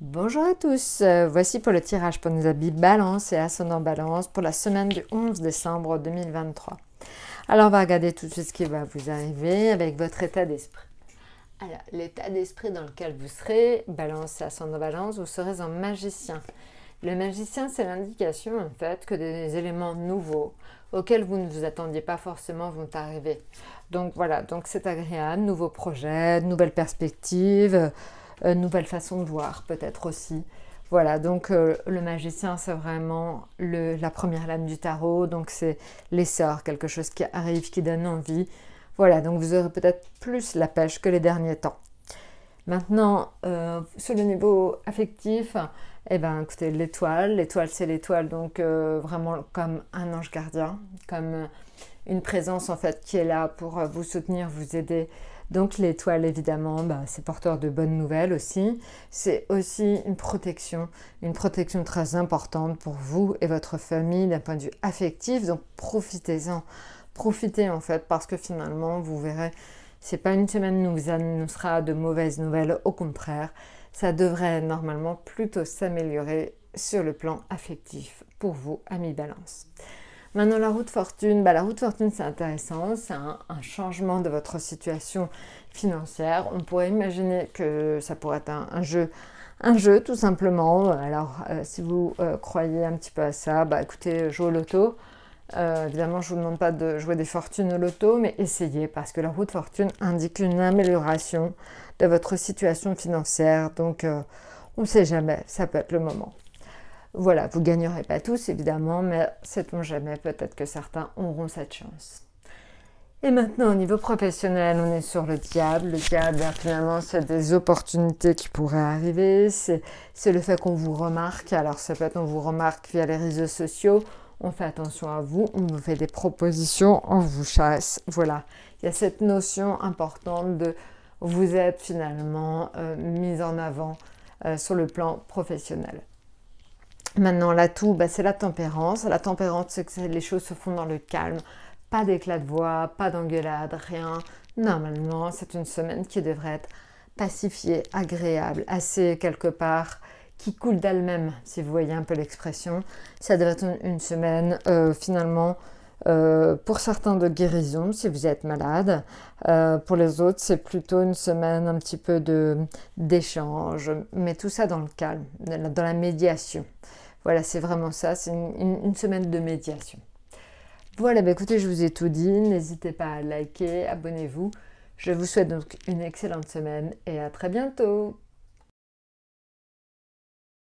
Bonjour à tous, voici pour le tirage pour nos habits Balance et Ascendant Balance pour la semaine du 11 décembre 2023. Alors on va regarder tout de suite ce qui va vous arriver avec votre état d'esprit. Alors l'état d'esprit dans lequel vous serez, Balance et Ascendant Balance, vous serez un magicien. Le magicien, c'est l'indication en fait que des éléments nouveaux auxquels vous ne vous attendiez pas forcément vont arriver. Donc voilà, donc c'est agréable, nouveaux projets, nouvelles perspectives. Euh, nouvelle façon de voir peut-être aussi. Voilà, donc euh, le magicien, c'est vraiment la première lame du tarot, donc c'est l'essor, quelque chose qui arrive, qui donne envie. Voilà, donc vous aurez peut-être plus la pêche que les derniers temps. Maintenant, euh, sur le niveau affectif, eh bien, écoutez, l'étoile, l'étoile c'est l'étoile, donc euh, vraiment comme un ange gardien, comme euh, une présence en fait qui est là pour euh, vous soutenir, vous aider. Donc l'étoile, évidemment, bah, c'est porteur de bonnes nouvelles aussi. C'est aussi une protection, une protection très importante pour vous et votre famille d'un point de vue affectif. Donc profitez-en, profitez en fait, parce que finalement, vous verrez, c'est pas une semaine où vous annoncera de mauvaises nouvelles, au contraire ça devrait normalement plutôt s'améliorer sur le plan affectif pour vous, amis balance. Maintenant, la route fortune, bah, la route fortune c'est intéressant, c'est un, changement de votre situation financière. On pourrait imaginer que ça pourrait être un, jeu un jeu tout simplement. Alors euh, si vous euh, croyez un petit peu à ça, bah écoutez, jouez au loto. Euh, évidemment, je ne vous demande pas de jouer des fortunes au loto, mais essayez parce que la roue de fortune indique une amélioration de votre situation financière. Donc, euh, on ne sait jamais, ça peut être le moment. Voilà, vous gagnerez pas tous évidemment, mais sait-on jamais, peut-être que certains auront cette chance. Et maintenant, au niveau professionnel, on est sur le diable. Le diable, finalement, c'est des opportunités qui pourraient arriver. C'est le fait qu'on vous remarque. Alors, ça peut être qu'on vous remarque via les réseaux sociaux on fait attention à vous, on vous fait des propositions, on vous chasse. Voilà, il y a cette notion importante de vous êtes finalement euh, mis mise en avant euh, sur le plan professionnel. Maintenant, l'atout, bah, c'est la tempérance. La tempérance, c'est que les choses se font dans le calme. Pas d'éclat de voix, pas d'engueulade, rien. Normalement, c'est une semaine qui devrait être pacifiée, agréable, assez quelque part qui coule d'elle-même, si vous voyez un peu l'expression. Ça devrait être une, semaine euh, finalement. Euh, pour certains de guérison si vous êtes malade. Euh, pour les autres, c'est plutôt une semaine un petit peu de d'échange, mais tout ça dans le calme, dans la médiation. Voilà, c'est vraiment ça, c'est une, semaine de médiation. Voilà, Ben écoutez, je vous ai tout dit. N'hésitez pas à liker, abonnez-vous. Je vous souhaite donc une excellente semaine et à très bientôt.